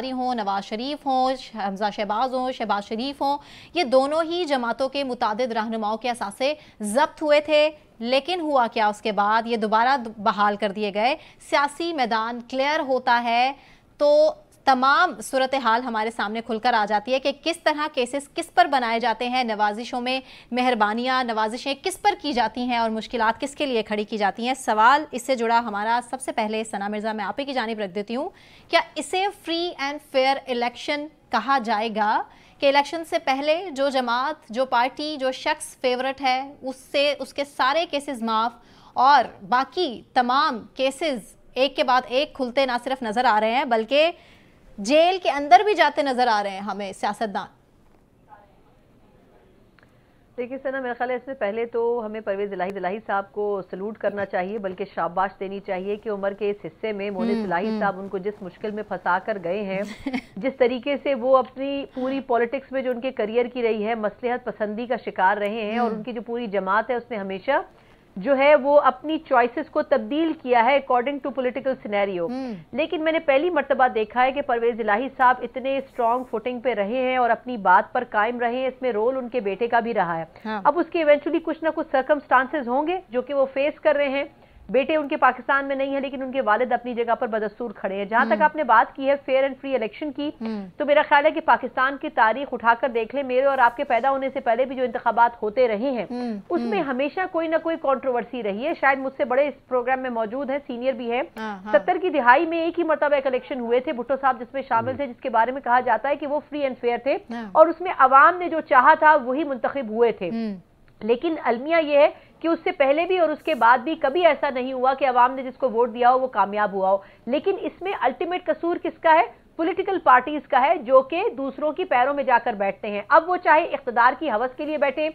हों नवाज शरीफ हों हमजा शहबाज हों शहबाज शरीफ हों ये दोनों ही जमातों के मुतद रहनुमाओं के असासे जब्त हुए थे लेकिन हुआ क्या उसके बाद ये दोबारा बहाल कर दिए गए सियासी मैदान क्लियर होता है तो तमाम सूरत हाल हमारे सामने खुलकर आ जाती है कि किस तरह केसेस किस पर बनाए जाते हैं नवाजिशों में मेहरबानियाँ नवाजिशें किस पर की जाती हैं और मुश्किल किसके लिए खड़ी की जाती हैं सवाल इससे जुड़ा हमारा सबसे पहले सना मिर्ज़ा मैं आप ही की जानब रख देती हूँ क्या इसे फ्री एंड फेयर इलेक्शन कहा जाएगा कि इलेक्शन से पहले जो जमात जो पार्टी जो शख्स फेवरेट है उससे उसके सारे केसेस माफ़ और बाकी तमाम केसेस एक के बाद एक खुलते ना सिर्फ नज़र आ रहे हैं बल्कि जेल के अंदर भी जाते नजर आ रहे हैं हमें सियासतदान देखिए सना मेरा ख्याल है इसमें पहले तो हमें परवेज इलाही दिलाही साहब को सलूट करना चाहिए बल्कि शाबाश देनी चाहिए कि उम्र के इस हिस्से में मोनिस इलाही हम्म, हम्म। साहब उनको जिस मुश्किल में फंसा कर गए हैं जिस तरीके से वो अपनी पूरी पॉलिटिक्स में जो उनके करियर की रही है मसलहत पसंदी का शिकार रहे हैं हम्म। और उनकी जो पूरी जमात है उसने हमेशा जो है वो अपनी चॉइसेस को तब्दील किया है अकॉर्डिंग टू पॉलिटिकल सिनेरियो लेकिन मैंने पहली मरतबा देखा है कि परवेज इलाही साहब इतने स्ट्रॉन्ग फुटिंग पे रहे हैं और अपनी बात पर कायम रहे हैं इसमें रोल उनके बेटे का भी रहा है हाँ। अब उसके इवेंचुअली कुछ ना कुछ सर्कमस्टांसेस होंगे जो कि वो फेस कर रहे हैं बेटे उनके पाकिस्तान में नहीं है लेकिन उनके वालिद अपनी जगह पर बदस्तूर खड़े हैं जहां तक हम्म। आपने बात की है फेयर एंड फ्री इलेक्शन की हम्म। तो मेरा ख्याल है कि पाकिस्तान की तारीख उठाकर देख ले मेरे और आपके पैदा होने से पहले भी जो इंतबात होते रहे हैं हम्म, उसमें हमेशा कोई ना कोई कॉन्ट्रोवर्सी रही है शायद मुझसे बड़े इस प्रोग्राम में मौजूद है सीनियर भी है हाँ, हाँ। सत्तर की दिहाई में एक ही मरतबा एक इलेक्शन हुए थे भुट्टो साहब जिसमें शामिल थे जिसके बारे में कहा जाता है कि वो फ्री एंड फेयर थे हाँ। और उसमें अवाम ने जो चाह था वही मुंतब हुए थे लेकिन अलमिया यह है कि उससे पहले भी और उसके बाद भी कभी ऐसा नहीं हुआ कि अवाम ने जिसको वोट दिया हो वो कामयाब हुआ हो लेकिन इसमें अल्टीमेट कसूर किसका है पॉलिटिकल पार्टीज का है जो कि दूसरों की पैरों में जाकर बैठते हैं अब वो चाहे इकतदार की हवस के लिए बैठे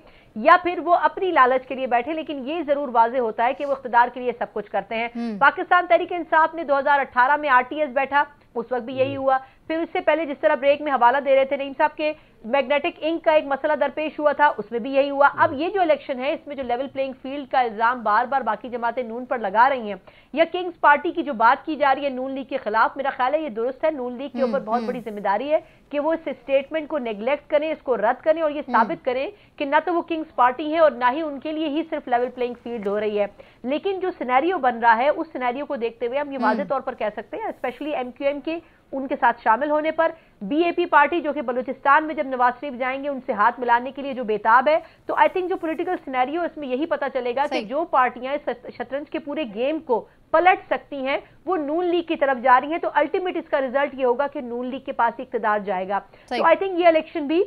या फिर वो अपनी लालच के लिए बैठे लेकिन ये जरूर वाजे होता है कि वो इकतदार के लिए सब कुछ करते हैं हम्म। पाकिस्तान तहरीक इंसाफ ने 2018 में आरटीएस बैठा उस वक्त भी यही हम्म। हुआ फिर उससे पहले जिस तरह ब्रेक में हवाला दे रहे थे नईम साहब के मैग्नेटिक इंक का एक मसला दरपेश हुआ था उसमें भी यही हुआ अब हम्म। ये जो इलेक्शन है इसमें जो लेवल प्लेइंग फील्ड का इल्जाम बार बार बाकी जमातें नून पर लगा रही हैं या किंग्स पार्टी की जो बात की जा रही है नून लीग के खिलाफ मेरा ख्याल है ये दुरुस्त है नून लीग के हम्म, ऊपर बहुत बड़ी जिम्मेदारी है कि वो इस स्टेटमेंट को नेग्लेक्ट करें इसको रद्द करें और ये साबित करें कि ना तो वो किंग्स पार्टी है और ना ही उनके लिए ही सिर्फ लेवल प्लेइंग फील्ड हो रही है लेकिन जो सिनेरियो बन रहा है उस सिनेरियो को देखते हुए हम ये वादे तौर पर कह सकते हैं स्पेशली एम के उनके साथ शामिल होने पर बीएपी पार्टी जो कि बलूचिस्तान में जब नवाज शरीफ जाएंगे उनसे हाथ मिलाने के लिए जो बेताब है तो आई थिंक जो पॉलिटिकल सिनेरियो इसमें यही पता चलेगा कि जो पार्टियां इस शतरंज के पूरे गेम को पलट सकती हैं वो नून लीग की तरफ जा रही हैं तो अल्टीमेट इसका रिजल्ट ये होगा कि नून लीग के पास इकतदार जाएगा तो आई थिंक ये इलेक्शन भी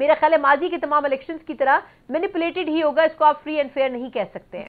मेरा ख्याल है माजी के तमाम इलेक्शन की तरह मैनिपुलेटेड ही होगा इसको आप फ्री एंड फेयर नहीं कह सकते हैं